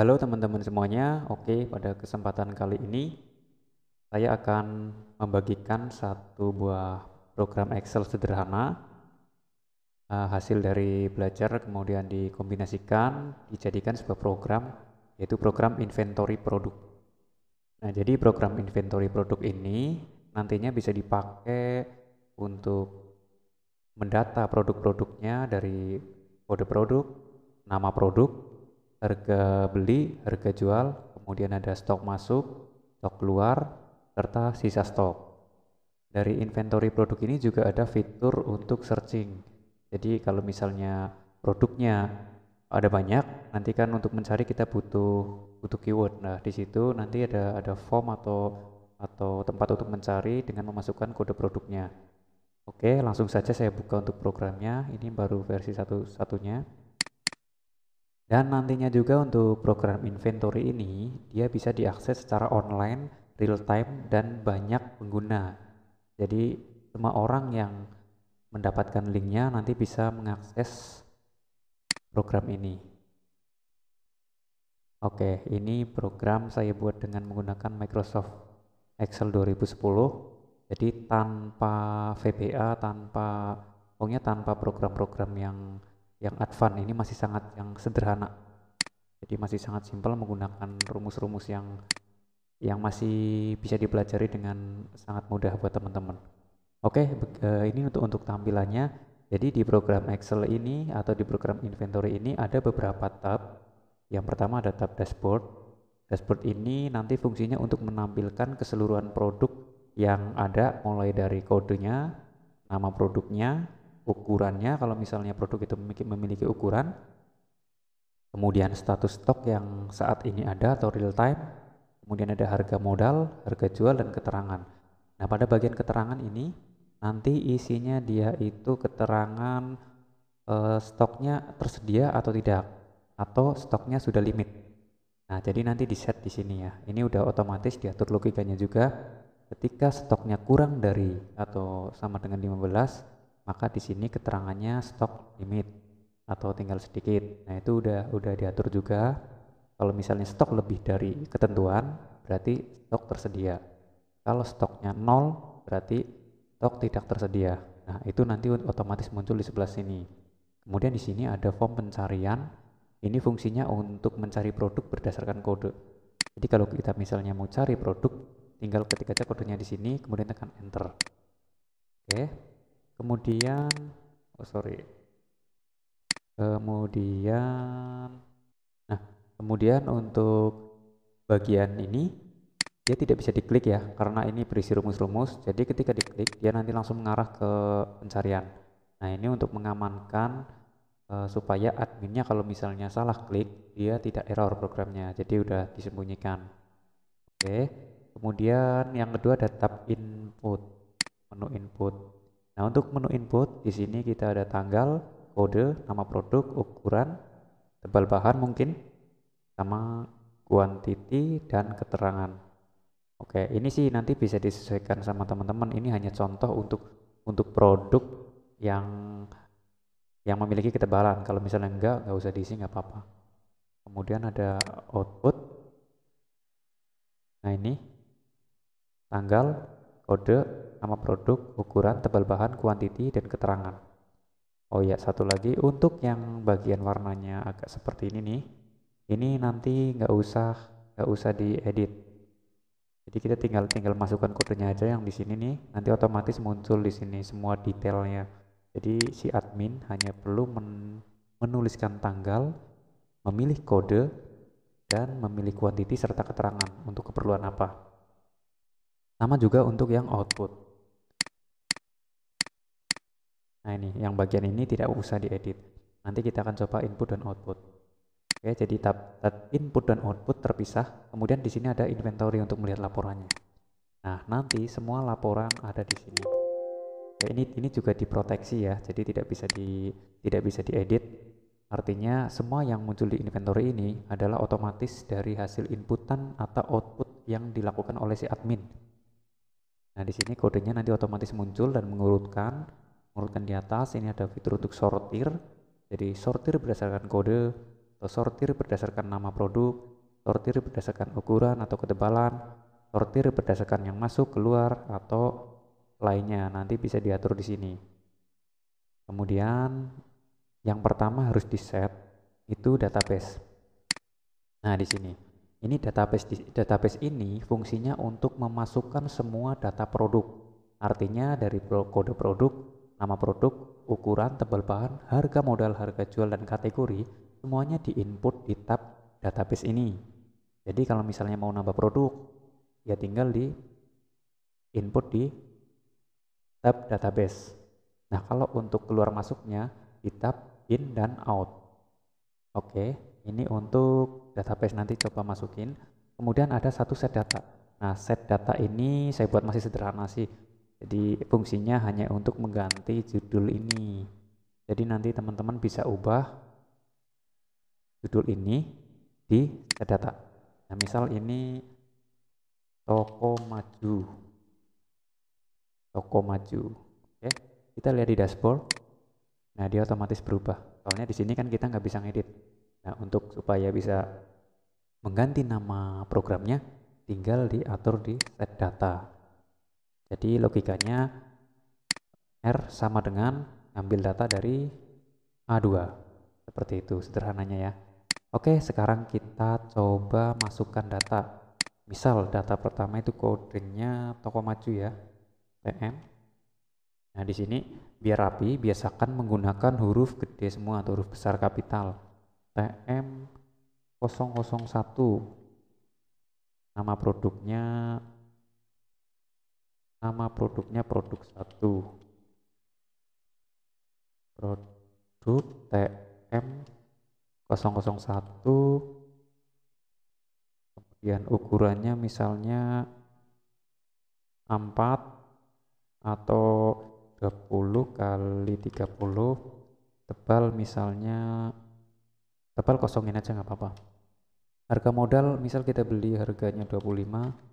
Halo teman-teman semuanya, oke pada kesempatan kali ini saya akan membagikan satu buah program Excel sederhana eh, hasil dari belajar kemudian dikombinasikan dijadikan sebuah program yaitu program inventory produk. Nah jadi program inventory produk ini nantinya bisa dipakai untuk mendata produk-produknya dari kode produk, nama produk, harga beli, harga jual, kemudian ada stok masuk, stok keluar, serta sisa stok. Dari inventory produk ini juga ada fitur untuk searching. Jadi kalau misalnya produknya ada banyak, nanti kan untuk mencari kita butuh butuh keyword. Nah, di situ nanti ada ada form atau atau tempat untuk mencari dengan memasukkan kode produknya. Oke, langsung saja saya buka untuk programnya. Ini baru versi satu-satunya. Dan nantinya juga untuk program inventory ini, dia bisa diakses secara online, real time, dan banyak pengguna. Jadi semua orang yang mendapatkan linknya nanti bisa mengakses program ini. Oke, ini program saya buat dengan menggunakan Microsoft Excel 2010. Jadi tanpa VBA, tanpa pokoknya tanpa program-program yang yang advance ini masih sangat yang sederhana jadi masih sangat simpel menggunakan rumus-rumus yang yang masih bisa dipelajari dengan sangat mudah buat teman-teman oke eh, ini untuk untuk tampilannya jadi di program Excel ini atau di program inventory ini ada beberapa tab yang pertama ada tab dashboard dashboard ini nanti fungsinya untuk menampilkan keseluruhan produk yang ada mulai dari kodenya nama produknya ukurannya kalau misalnya produk itu memiliki, ukuran kemudian status stok yang saat ini ada atau real time kemudian ada harga modal harga jual dan keterangan nah pada bagian keterangan ini nanti isinya dia itu keterangan eh, stoknya tersedia atau tidak atau stoknya sudah limit nah jadi nanti di set di sini ya ini udah otomatis diatur logikanya juga ketika stoknya kurang dari atau sama dengan 15 maka di sini keterangannya stok limit atau tinggal sedikit. Nah, itu udah udah diatur juga. Kalau misalnya stok lebih dari ketentuan, berarti stok tersedia. Kalau stoknya nol, berarti stok tidak tersedia. Nah, itu nanti otomatis muncul di sebelah sini. Kemudian di sini ada form pencarian. Ini fungsinya untuk mencari produk berdasarkan kode. Jadi kalau kita misalnya mau cari produk, tinggal ketik aja kodenya di sini, kemudian tekan enter. Oke. Okay kemudian oh sorry kemudian nah kemudian untuk bagian ini dia tidak bisa diklik ya karena ini berisi rumus-rumus jadi ketika diklik dia nanti langsung mengarah ke pencarian nah ini untuk mengamankan eh, supaya adminnya kalau misalnya salah klik dia tidak error programnya jadi udah disembunyikan oke kemudian yang kedua ada tab input menu input Nah, untuk menu input di sini kita ada tanggal, kode, nama produk, ukuran, tebal bahan mungkin, sama quantity dan keterangan. Oke, ini sih nanti bisa disesuaikan sama teman-teman. Ini hanya contoh untuk untuk produk yang yang memiliki ketebalan. Kalau misalnya enggak, enggak usah diisi, enggak apa-apa. Kemudian ada output. Nah, ini tanggal, kode, nama produk, ukuran, tebal bahan, kuantiti, dan keterangan. Oh ya, satu lagi untuk yang bagian warnanya agak seperti ini nih, ini nanti nggak usah nggak usah diedit. Jadi kita tinggal tinggal masukkan kodenya aja yang di sini nih, nanti otomatis muncul di sini semua detailnya. Jadi si admin hanya perlu men menuliskan tanggal, memilih kode, dan memilih kuantiti serta keterangan untuk keperluan apa. Sama juga untuk yang output. Nah ini, yang bagian ini tidak usah diedit. Nanti kita akan coba input dan output. Oke, jadi tab, input dan output terpisah. Kemudian di sini ada inventory untuk melihat laporannya. Nah, nanti semua laporan ada di sini. Oke, ini ini juga diproteksi ya, jadi tidak bisa di tidak bisa diedit. Artinya semua yang muncul di inventory ini adalah otomatis dari hasil inputan atau output yang dilakukan oleh si admin. Nah, di sini kodenya nanti otomatis muncul dan mengurutkan urutan di atas ini ada fitur untuk sortir jadi sortir berdasarkan kode atau sortir berdasarkan nama produk sortir berdasarkan ukuran atau ketebalan sortir berdasarkan yang masuk keluar atau lainnya nanti bisa diatur di sini kemudian yang pertama harus di set itu database nah di sini ini database database ini fungsinya untuk memasukkan semua data produk artinya dari kode produk Nama produk, ukuran, tebal bahan, harga modal, harga jual, dan kategori semuanya di input di tab database ini. Jadi kalau misalnya mau nambah produk, ya tinggal di input di tab database. Nah kalau untuk keluar masuknya di tab in dan out. Oke, ini untuk database nanti coba masukin. Kemudian ada satu set data. Nah set data ini saya buat masih sederhana sih jadi fungsinya hanya untuk mengganti judul ini. Jadi nanti teman-teman bisa ubah judul ini di data. Nah, misal ini toko maju. Toko maju. Oke, kita lihat di dashboard. Nah, dia otomatis berubah. Soalnya di sini kan kita nggak bisa ngedit. Nah, untuk supaya bisa mengganti nama programnya, tinggal diatur di set data. Jadi logikanya R sama dengan ambil data dari A2. Seperti itu sederhananya ya. Oke, sekarang kita coba masukkan data. Misal data pertama itu kodenya toko maju ya, TM. Nah di sini biar rapi biasakan menggunakan huruf gede semua atau huruf besar kapital. TM 001 nama produknya nama produknya produk satu produk TM 001 kemudian ukurannya misalnya 4 atau 20 kali 30 tebal misalnya tebal kosongin aja nggak apa-apa harga modal misal kita beli harganya 25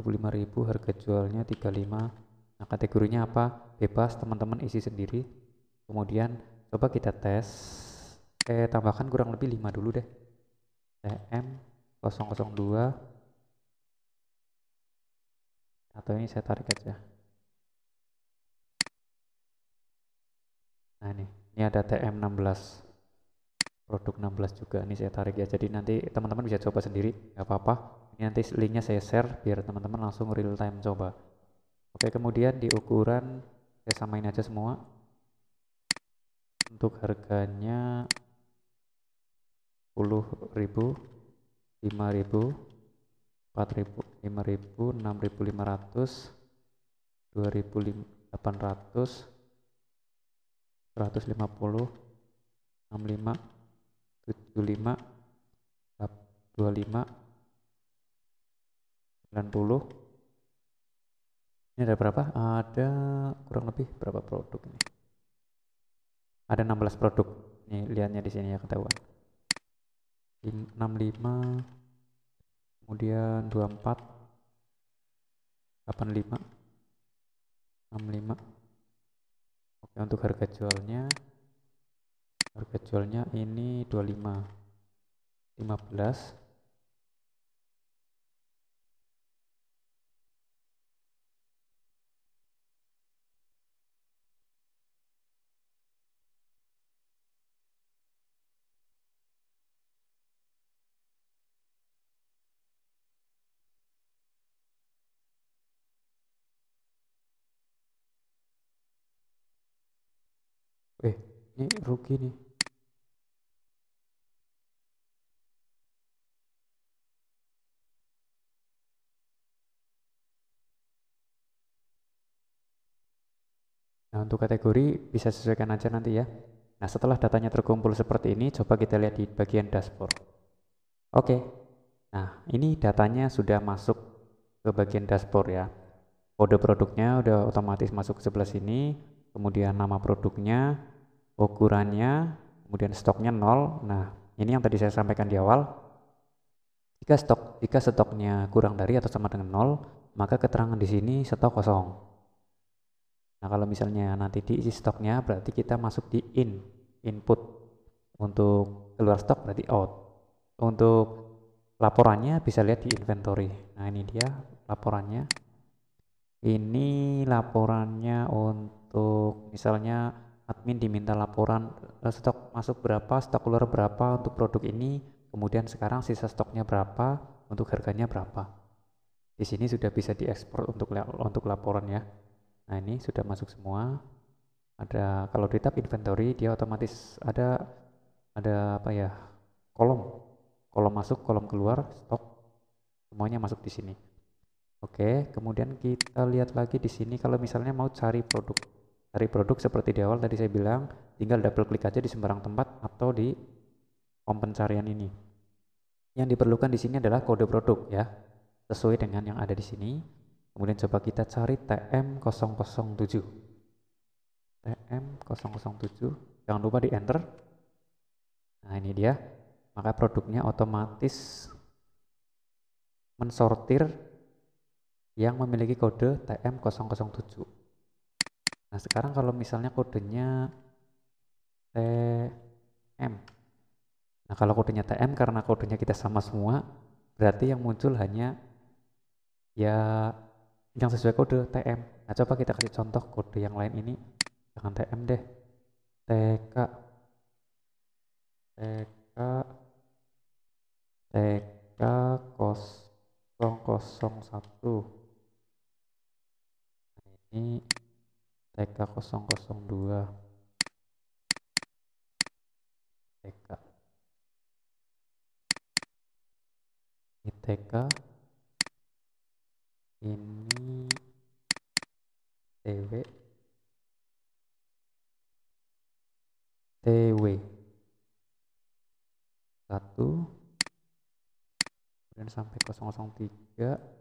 25.000 harga jualnya 35 nah kategorinya apa bebas teman-teman isi sendiri kemudian coba kita tes eh tambahkan kurang lebih 5 dulu deh tm 002 atau ini saya tarik aja nah ini ini ada tm 16 produk 16 juga ini saya tarik ya jadi nanti teman-teman bisa coba sendiri nggak apa-apa ini nanti linknya saya share biar teman-teman langsung real time coba oke kemudian di ukuran saya samain aja semua untuk harganya 10.000 5.000 4.000 5.000 6.500 2.800 150 65 75 25 90. Ini ada berapa? Ada kurang lebih berapa produk ini? Ada 16 produk. ini lihatnya di sini ya ketahuan. 65 kemudian 24 85 65 Oke untuk harga jualnya harga jualnya ini 25 15 Ini rugi nih. Nah, untuk kategori bisa sesuaikan aja nanti ya. Nah, setelah datanya terkumpul seperti ini, coba kita lihat di bagian dashboard. Oke. Nah, ini datanya sudah masuk ke bagian dashboard ya. Kode produknya udah otomatis masuk ke sebelah sini, kemudian nama produknya, ukurannya, kemudian stoknya nol. Nah, ini yang tadi saya sampaikan di awal. Jika stok jika stoknya kurang dari atau sama dengan nol, maka keterangan di sini stok kosong. Nah, kalau misalnya nanti diisi stoknya berarti kita masuk di in, input. Untuk keluar stok berarti out. Untuk laporannya bisa lihat di inventory. Nah, ini dia laporannya. Ini laporannya untuk misalnya admin diminta laporan eh, stok masuk berapa, stok keluar berapa untuk produk ini, kemudian sekarang sisa stoknya berapa, untuk harganya berapa. Di sini sudah bisa diekspor untuk untuk laporan ya. Nah, ini sudah masuk semua. Ada kalau di tab inventory dia otomatis ada ada apa ya? kolom. Kolom masuk, kolom keluar, stok semuanya masuk di sini. Oke, kemudian kita lihat lagi di sini kalau misalnya mau cari produk cari produk seperti di awal tadi saya bilang tinggal double klik aja di sembarang tempat atau di kom pencarian ini yang diperlukan di sini adalah kode produk ya sesuai dengan yang ada di sini kemudian coba kita cari TM007 TM007 jangan lupa di enter nah ini dia maka produknya otomatis mensortir yang memiliki kode TM007 Nah, sekarang kalau misalnya kodenya TM. Nah, kalau kodenya TM karena kodenya kita sama semua, berarti yang muncul hanya ya yang sesuai kode TM. Nah, coba kita kasih contoh kode yang lain ini. Jangan TM deh. TK TK TK 001 nah, ini TK002 TK ini TK ini TW TW satu kemudian sampai 003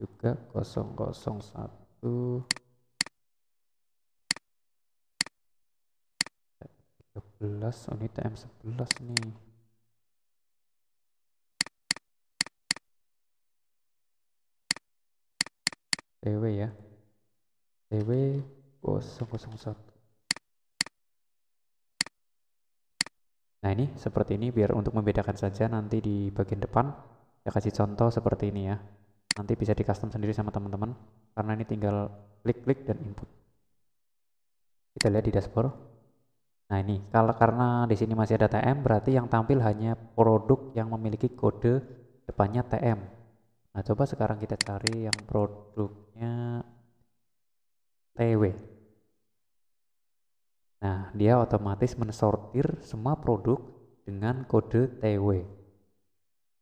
juga 001 13 unit M11 nih TW ya TW 001 Nah ini seperti ini biar untuk membedakan saja nanti di bagian depan saya kasih contoh seperti ini ya nanti bisa di custom sendiri sama teman-teman karena ini tinggal klik-klik dan input kita lihat di dashboard nah ini kalau karena di sini masih ada TM berarti yang tampil hanya produk yang memiliki kode depannya TM nah coba sekarang kita cari yang produknya TW nah dia otomatis mensortir semua produk dengan kode TW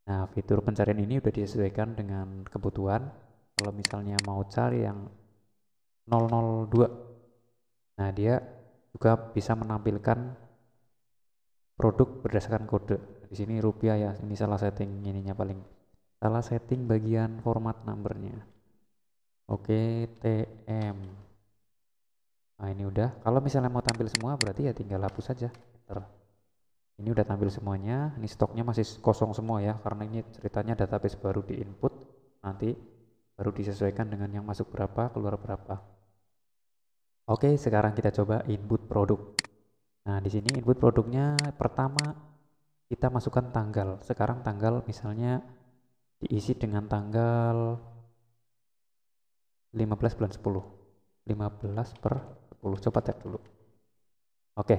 Nah, fitur pencarian ini udah disesuaikan dengan kebutuhan. Kalau misalnya mau cari yang 002, nah dia juga bisa menampilkan produk berdasarkan kode. Di sini rupiah ya, ini salah setting ininya paling. Salah setting bagian format numbernya. Oke, TM. Nah, ini udah. Kalau misalnya mau tampil semua, berarti ya tinggal hapus saja. Terus. Ini udah tampil semuanya, ini stoknya masih kosong semua ya, karena ini ceritanya database baru di input, nanti baru disesuaikan dengan yang masuk berapa, keluar berapa. Oke, sekarang kita coba input produk. Nah, di sini input produknya pertama kita masukkan tanggal. Sekarang tanggal misalnya diisi dengan tanggal 15 bulan 10. 15 per 10. Coba cek dulu. Oke,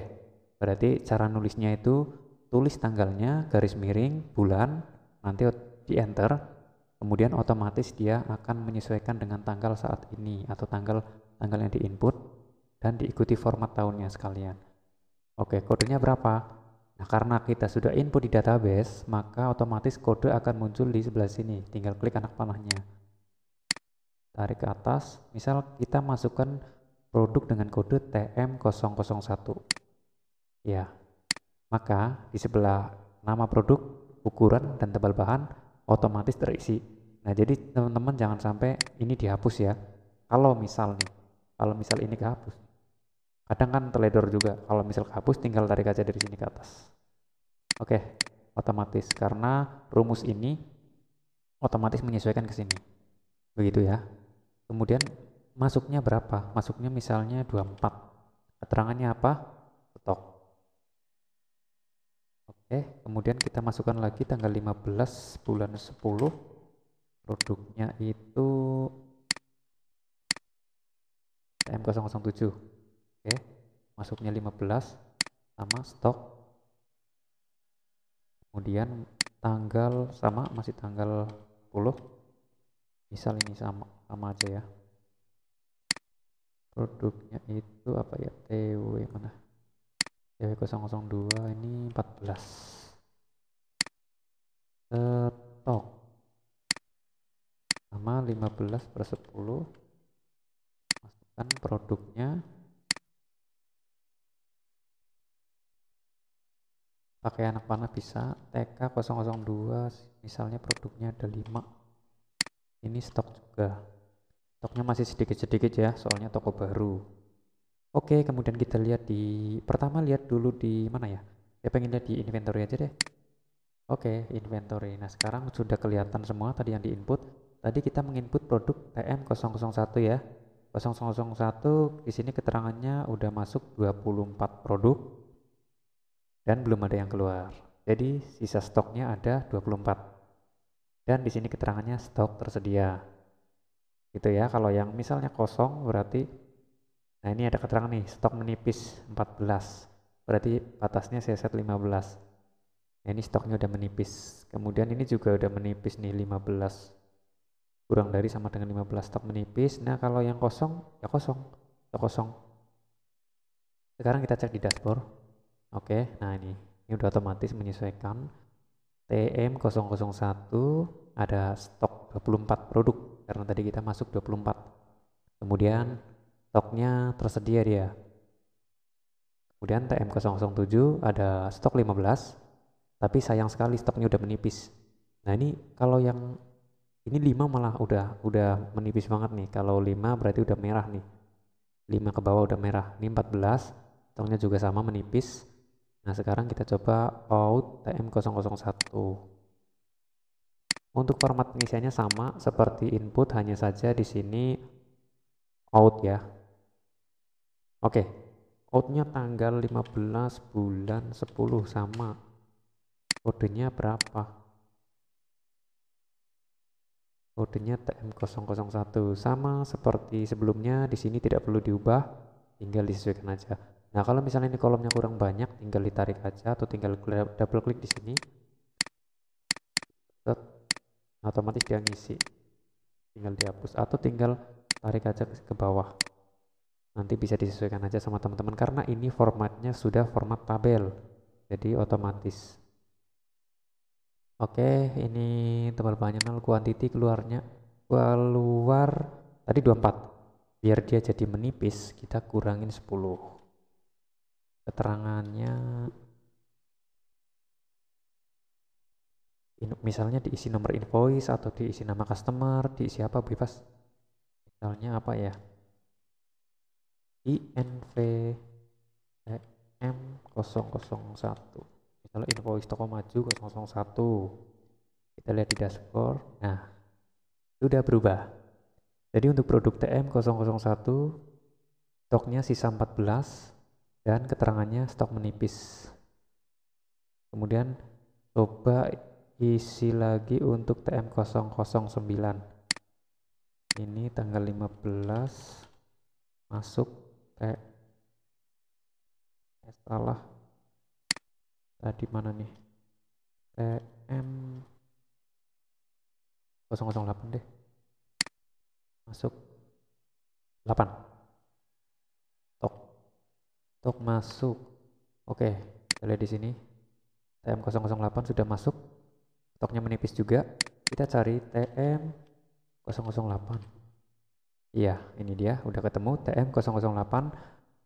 Berarti cara nulisnya itu tulis tanggalnya garis miring bulan nanti di enter kemudian otomatis dia akan menyesuaikan dengan tanggal saat ini atau tanggal tanggal yang di input dan diikuti format tahunnya sekalian. Oke, kodenya berapa? Nah, karena kita sudah input di database, maka otomatis kode akan muncul di sebelah sini. Tinggal klik anak panahnya. Tarik ke atas. Misal kita masukkan produk dengan kode TM001. Ya, maka di sebelah nama produk, ukuran, dan tebal bahan otomatis terisi. Nah, jadi teman-teman jangan sampai ini dihapus ya. Kalau misal nih, kalau misal ini kehapus. Kadang kan teledor juga, kalau misal kehapus tinggal tarik aja dari sini ke atas. Oke, otomatis. Karena rumus ini otomatis menyesuaikan ke sini. Begitu ya. Kemudian masuknya berapa? Masuknya misalnya 24. Keterangannya apa? Stok. Oke, eh, kemudian kita masukkan lagi tanggal 15 bulan 10. Produknya itu M007. Oke, masuknya 15 sama stok. Kemudian tanggal sama masih tanggal 10. Misal ini sama sama aja ya. Produknya itu apa ya? TW mana? cewek 002 ini 14 stok sama 15 per 10 masukkan produknya pakai anak panah bisa TK 002 misalnya produknya ada 5 ini stok juga stoknya masih sedikit-sedikit ya soalnya toko baru Oke, kemudian kita lihat di pertama lihat dulu di mana ya? Saya pengen lihat di inventory aja deh. Oke, inventory. Nah, sekarang sudah kelihatan semua tadi yang di input. Tadi kita menginput produk TM001 ya. 001 di sini keterangannya udah masuk 24 produk dan belum ada yang keluar. Jadi sisa stoknya ada 24. Dan di sini keterangannya stok tersedia. Gitu ya. Kalau yang misalnya kosong berarti Nah ini ada keterangan nih, stok menipis 14, berarti batasnya saya set 15. Nah ini stoknya udah menipis, kemudian ini juga udah menipis nih 15. Kurang dari sama dengan 15 stok menipis, nah kalau yang kosong, ya kosong, stok kosong. Sekarang kita cek di dashboard. Oke, nah ini, ini udah otomatis menyesuaikan. TM001 ada stok 24 produk karena tadi kita masuk 24 kemudian stoknya tersedia dia. Kemudian TM007 ada stok 15, tapi sayang sekali stoknya udah menipis. Nah ini kalau yang ini 5 malah udah udah menipis banget nih. Kalau 5 berarti udah merah nih. 5 ke bawah udah merah. Ini 14, stoknya juga sama menipis. Nah sekarang kita coba out TM001. Untuk format pengisiannya sama seperti input, hanya saja di sini out ya Oke, okay. outnya tanggal 15 bulan 10 sama kodenya berapa? Kodenya TM001 sama seperti sebelumnya di sini tidak perlu diubah, tinggal disesuaikan aja. Nah, kalau misalnya ini kolomnya kurang banyak, tinggal ditarik aja atau tinggal double klik di sini. Set. Otomatis dia ngisi. Tinggal dihapus atau tinggal tarik aja ke bawah nanti bisa disesuaikan aja sama teman-teman karena ini formatnya sudah format tabel jadi otomatis oke ini tebal panjang kuantiti keluarnya keluar tadi 24 biar dia jadi menipis kita kurangin 10 keterangannya misalnya diisi nomor invoice atau diisi nama customer diisi apa bebas misalnya apa ya INVM001 misalnya invoice toko maju 001 kita lihat di dashboard nah sudah berubah jadi untuk produk TM001 stoknya sisa 14 dan keterangannya stok menipis kemudian coba isi lagi untuk TM009 ini tanggal 15 masuk pakai salah tadi mana nih TM 008 deh masuk 8 tok tok masuk oke kita lihat di sini TM 008 sudah masuk toknya menipis juga kita cari TM 008 Iya, ini dia udah ketemu TM008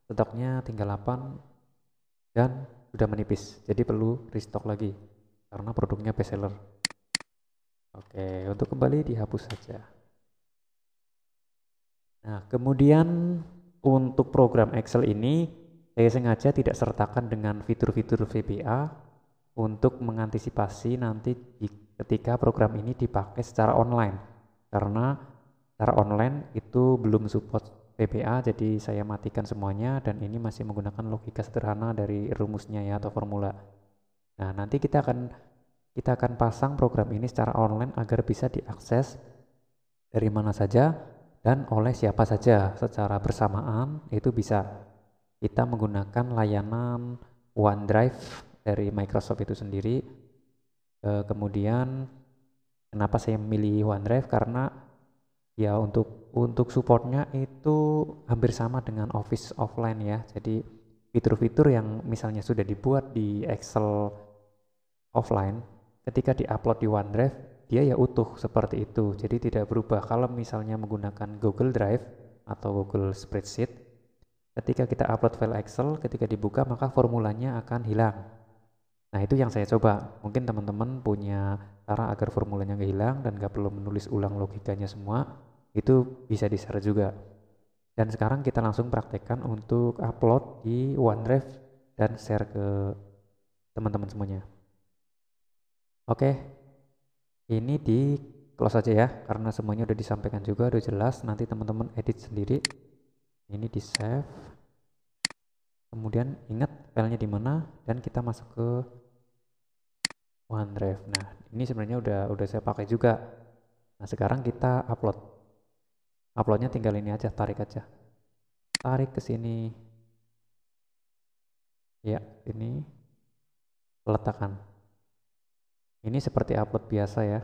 stoknya tinggal 8 dan sudah menipis. Jadi perlu restock lagi karena produknya best seller. Oke, untuk kembali dihapus saja. Nah, kemudian untuk program Excel ini saya sengaja tidak sertakan dengan fitur-fitur VBA untuk mengantisipasi nanti ketika program ini dipakai secara online karena secara online itu belum support PPA, jadi saya matikan semuanya dan ini masih menggunakan logika sederhana dari rumusnya ya atau formula nah nanti kita akan kita akan pasang program ini secara online agar bisa diakses dari mana saja dan oleh siapa saja secara bersamaan itu bisa kita menggunakan layanan OneDrive dari Microsoft itu sendiri eh, kemudian kenapa saya memilih OneDrive karena ya untuk untuk supportnya itu hampir sama dengan Office offline ya. Jadi fitur-fitur yang misalnya sudah dibuat di Excel offline, ketika diupload di OneDrive, dia ya utuh seperti itu. Jadi tidak berubah. Kalau misalnya menggunakan Google Drive atau Google Spreadsheet, ketika kita upload file Excel, ketika dibuka maka formulanya akan hilang Nah itu yang saya coba. Mungkin teman-teman punya cara agar formulanya nggak hilang dan nggak perlu menulis ulang logikanya semua, itu bisa di-share juga. Dan sekarang kita langsung praktekkan untuk upload di OneDrive dan share ke teman-teman semuanya. Oke, ini di close aja ya, karena semuanya udah disampaikan juga, udah jelas. Nanti teman-teman edit sendiri. Ini di save. Kemudian ingat filenya di mana dan kita masuk ke OneDrive. Nah, ini sebenarnya udah udah saya pakai juga. Nah, sekarang kita upload. Uploadnya tinggal ini aja, tarik aja. Tarik ke sini. Ya, ini letakkan. Ini seperti upload biasa ya.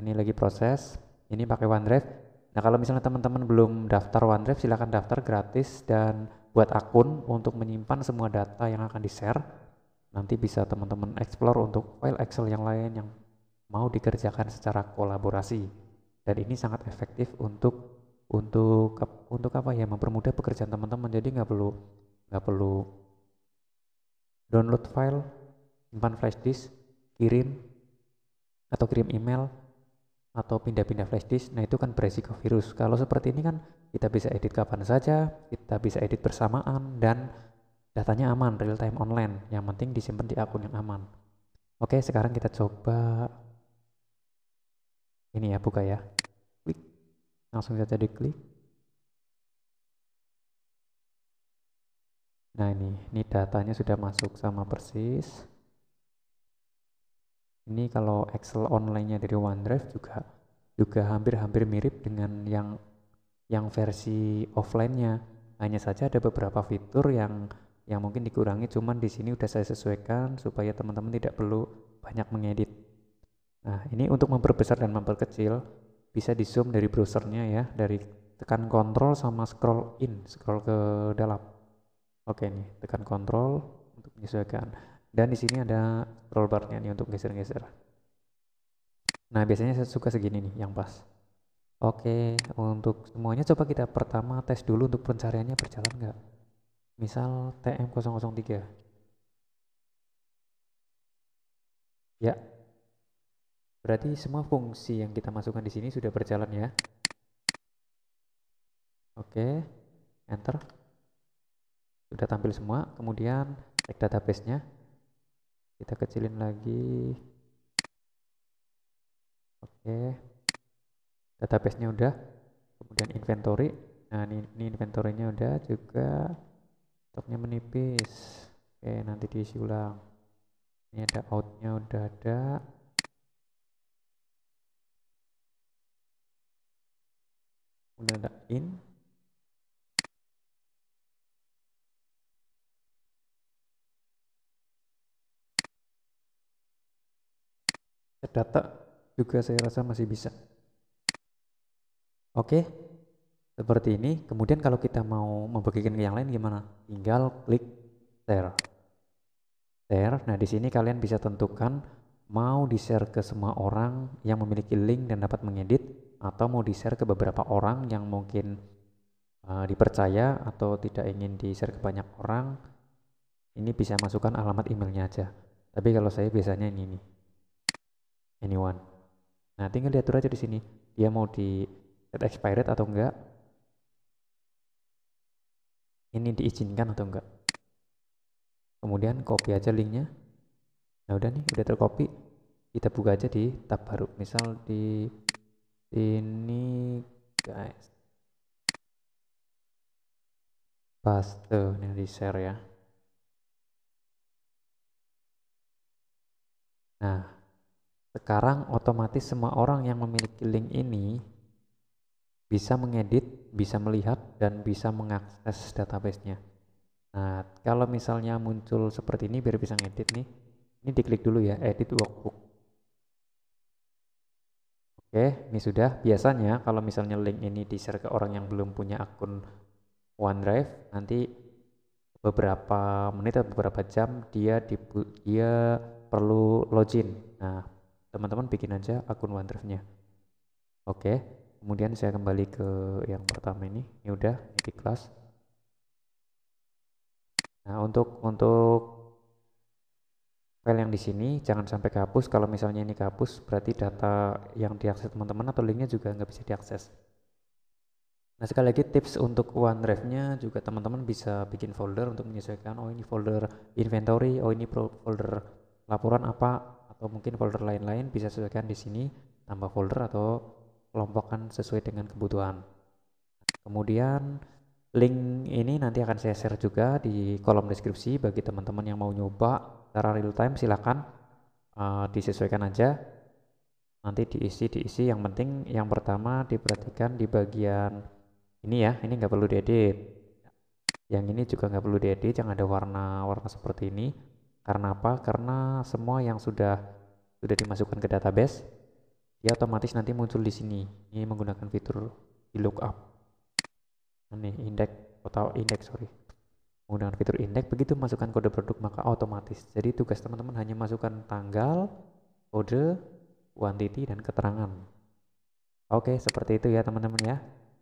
Ini lagi proses. Ini pakai OneDrive. Nah, kalau misalnya teman-teman belum daftar OneDrive, silahkan daftar gratis dan buat akun untuk menyimpan semua data yang akan di-share nanti bisa teman-teman explore untuk file Excel yang lain yang mau dikerjakan secara kolaborasi dan ini sangat efektif untuk untuk untuk apa ya mempermudah pekerjaan teman-teman jadi nggak perlu nggak perlu download file simpan flash disk kirim atau kirim email atau pindah-pindah flash disk nah itu kan beresiko virus kalau seperti ini kan kita bisa edit kapan saja kita bisa edit bersamaan dan Datanya aman, real time online. Yang penting disimpan di akun yang aman. Oke, sekarang kita coba ini ya, buka ya. Klik. Langsung saja klik Nah ini, ini datanya sudah masuk sama persis. Ini kalau Excel online-nya dari OneDrive juga juga hampir-hampir mirip dengan yang yang versi offline-nya. Hanya saja ada beberapa fitur yang yang mungkin dikurangi cuman di sini udah saya sesuaikan supaya teman-teman tidak perlu banyak mengedit nah ini untuk memperbesar dan memperkecil bisa di zoom dari browsernya ya dari tekan kontrol sama scroll in scroll ke dalam oke nih tekan kontrol untuk menyesuaikan dan di sini ada scroll barnya nih untuk geser-geser nah biasanya saya suka segini nih yang pas oke untuk semuanya coba kita pertama tes dulu untuk pencariannya berjalan nggak misal TM003 ya berarti semua fungsi yang kita masukkan di sini sudah berjalan ya oke enter sudah tampil semua kemudian cek database-nya kita kecilin lagi oke database-nya udah kemudian inventory nah ini, ini inventory-nya udah juga stoknya menipis oke nanti diisi ulang ini ada outnya udah ada udah ada in data juga saya rasa masih bisa oke okay seperti ini. Kemudian kalau kita mau membagikan ke yang lain gimana? Tinggal klik share. Share. Nah, di sini kalian bisa tentukan mau di-share ke semua orang yang memiliki link dan dapat mengedit atau mau di-share ke beberapa orang yang mungkin uh, dipercaya atau tidak ingin di-share ke banyak orang. Ini bisa masukkan alamat emailnya aja. Tapi kalau saya biasanya ini nih. Anyone. Nah, tinggal diatur aja di sini. Dia mau di set expired atau enggak ini diizinkan atau enggak kemudian copy aja linknya nah udah nih udah tercopy kita buka aja di tab baru misal di ini guys paste ini di share ya nah sekarang otomatis semua orang yang memiliki link ini bisa mengedit, bisa melihat, dan bisa mengakses database-nya. Nah, kalau misalnya muncul seperti ini biar bisa ngedit nih, ini diklik dulu ya, edit workbook. Oke, ini sudah. Biasanya kalau misalnya link ini di-share ke orang yang belum punya akun OneDrive, nanti beberapa menit atau beberapa jam dia dia perlu login. Nah, teman-teman bikin aja akun OneDrive-nya. Oke kemudian saya kembali ke yang pertama ini ini ya udah di kelas nah untuk untuk file yang di sini jangan sampai kehapus kalau misalnya ini kehapus berarti data yang diakses teman-teman atau linknya juga nggak bisa diakses Nah sekali lagi tips untuk OneDrive-nya juga teman-teman bisa bikin folder untuk menyesuaikan oh ini folder inventory, oh ini folder laporan apa atau mungkin folder lain-lain bisa sesuaikan di sini tambah folder atau kelompokkan sesuai dengan kebutuhan. Kemudian link ini nanti akan saya share juga di kolom deskripsi bagi teman-teman yang mau nyoba secara real time silakan uh, disesuaikan aja. Nanti diisi diisi yang penting yang pertama diperhatikan di bagian ini ya, ini nggak perlu diedit. Yang ini juga nggak perlu diedit, yang ada warna-warna seperti ini. Karena apa? Karena semua yang sudah sudah dimasukkan ke database dia ya, otomatis nanti muncul di sini ini menggunakan fitur di lookup ini indeks atau indeks sorry menggunakan fitur indeks begitu masukkan kode produk maka otomatis jadi tugas teman-teman hanya masukkan tanggal kode quantity dan keterangan oke seperti itu ya teman-teman ya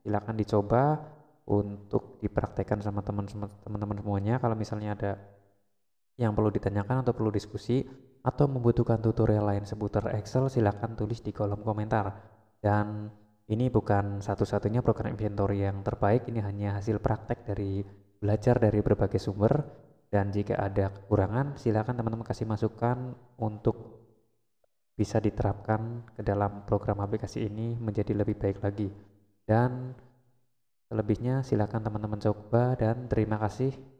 silahkan dicoba untuk dipraktekkan sama teman-teman semuanya kalau misalnya ada yang perlu ditanyakan atau perlu diskusi atau membutuhkan tutorial lain seputar Excel silahkan tulis di kolom komentar. Dan ini bukan satu-satunya program inventory yang terbaik, ini hanya hasil praktek dari belajar dari berbagai sumber. Dan jika ada kekurangan silahkan teman-teman kasih masukan untuk bisa diterapkan ke dalam program aplikasi ini menjadi lebih baik lagi. Dan selebihnya silahkan teman-teman coba dan terima kasih.